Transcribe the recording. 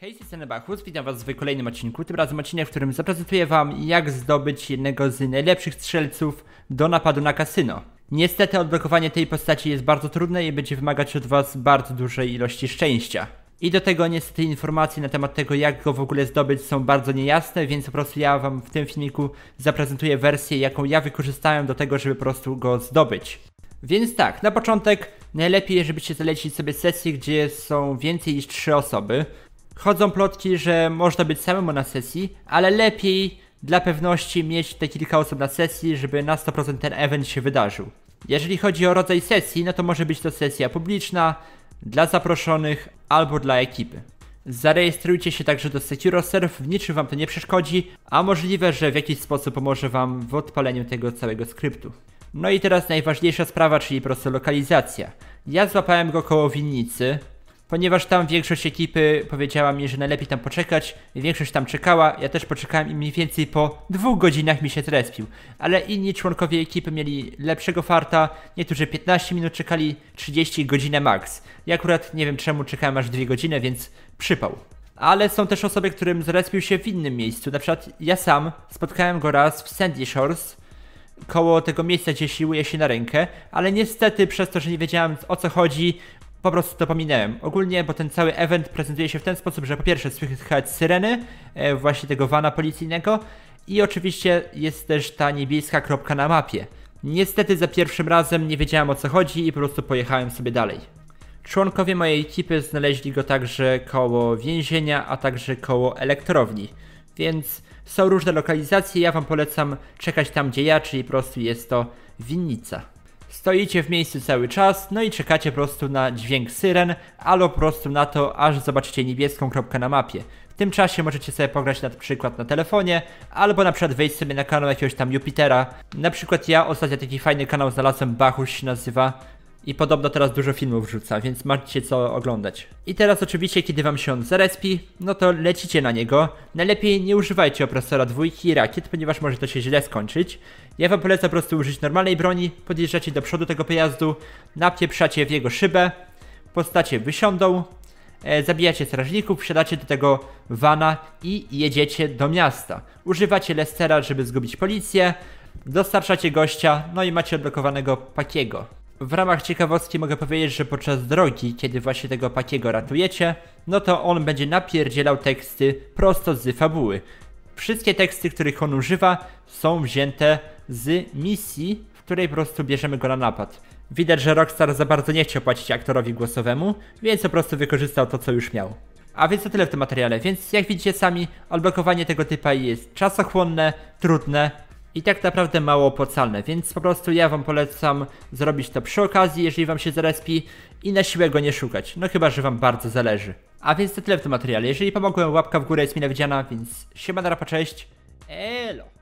Hej, jestem Bachus, witam was w kolejnym odcinku, tym razem odcinek, w którym zaprezentuję wam jak zdobyć jednego z najlepszych strzelców do napadu na kasyno. Niestety odblokowanie tej postaci jest bardzo trudne i będzie wymagać od was bardzo dużej ilości szczęścia. I do tego niestety informacje na temat tego jak go w ogóle zdobyć są bardzo niejasne, więc po prostu ja wam w tym filmiku zaprezentuję wersję jaką ja wykorzystałem do tego, żeby po prostu go zdobyć. Więc tak, na początek najlepiej, żebyście zalecić sobie sesję, gdzie są więcej niż 3 osoby. Chodzą plotki, że można być samemu na sesji, ale lepiej dla pewności mieć te kilka osób na sesji, żeby na 100% ten event się wydarzył. Jeżeli chodzi o rodzaj sesji, no to może być to sesja publiczna, dla zaproszonych albo dla ekipy. Zarejestrujcie się także do SecuroServe, w niczym Wam to nie przeszkodzi, a możliwe, że w jakiś sposób pomoże Wam w odpaleniu tego całego skryptu. No i teraz najważniejsza sprawa, czyli prosto lokalizacja. Ja złapałem go koło winnicy, ponieważ tam większość ekipy powiedziała mi, że najlepiej tam poczekać. Większość tam czekała, ja też poczekałem i mniej więcej po dwóch godzinach mi się trespił. Ale inni członkowie ekipy mieli lepszego farta, niektórzy 15 minut czekali, 30 godzinę max. Ja akurat nie wiem czemu czekałem aż 2 godziny, więc przypał. Ale są też osoby, którym zrespił się w innym miejscu. Na przykład ja sam spotkałem go raz w Sandy Shores, koło tego miejsca, gdzie siłuje się na rękę, ale niestety przez to, że nie wiedziałem o co chodzi, po prostu to pominąłem. Ogólnie, bo ten cały event prezentuje się w ten sposób, że po pierwsze słychać syreny e, właśnie tego wana policyjnego i oczywiście jest też ta niebieska kropka na mapie. Niestety za pierwszym razem nie wiedziałem o co chodzi i po prostu pojechałem sobie dalej. Członkowie mojej ekipy znaleźli go także koło więzienia, a także koło elektrowni. Więc są różne lokalizacje, ja wam polecam czekać tam gdzie ja, czyli po prostu jest to winnica. Stoicie w miejscu cały czas, no i czekacie po prostu na dźwięk syren, albo po prostu na to, aż zobaczycie niebieską kropkę na mapie. W tym czasie możecie sobie pograć na przykład na telefonie, albo na przykład wejść sobie na kanał jakiegoś tam Jupitera. Na przykład ja ostatnio taki fajny kanał znalazłem, Bachuś się nazywa, i podobno teraz dużo filmów wrzuca, więc macie co oglądać. I teraz oczywiście, kiedy wam się on zarespi, no to lecicie na niego. Najlepiej nie używajcie opresora dwójki i rakiet, ponieważ może to się źle skończyć. Ja wam polecam po prostu użyć normalnej broni, podjeżdżacie do przodu tego pojazdu, napieprzacie w jego szybę, postacie wysiądą, e, zabijacie strażników, wsiadacie do tego vana i jedziecie do miasta. Używacie Lestera, żeby zgubić policję, dostarczacie gościa, no i macie odblokowanego pakiego. W ramach ciekawostki mogę powiedzieć, że podczas drogi, kiedy właśnie tego Pakiego ratujecie, no to on będzie napierdzielał teksty prosto z fabuły. Wszystkie teksty, których on używa, są wzięte z misji, w której po prostu bierzemy go na napad. Widać, że Rockstar za bardzo nie chciał płacić aktorowi głosowemu, więc po prostu wykorzystał to, co już miał. A więc to tyle w tym materiale, więc jak widzicie sami, odblokowanie tego typa jest czasochłonne, trudne, i tak naprawdę mało opłacalne, więc po prostu ja wam polecam zrobić to przy okazji, jeżeli wam się zarespi i na siłę go nie szukać, no chyba, że wam bardzo zależy. A więc to tyle w tym materiale, jeżeli pomogłem łapka w górę jest mile widziana, więc siema, narapa, cześć, elo!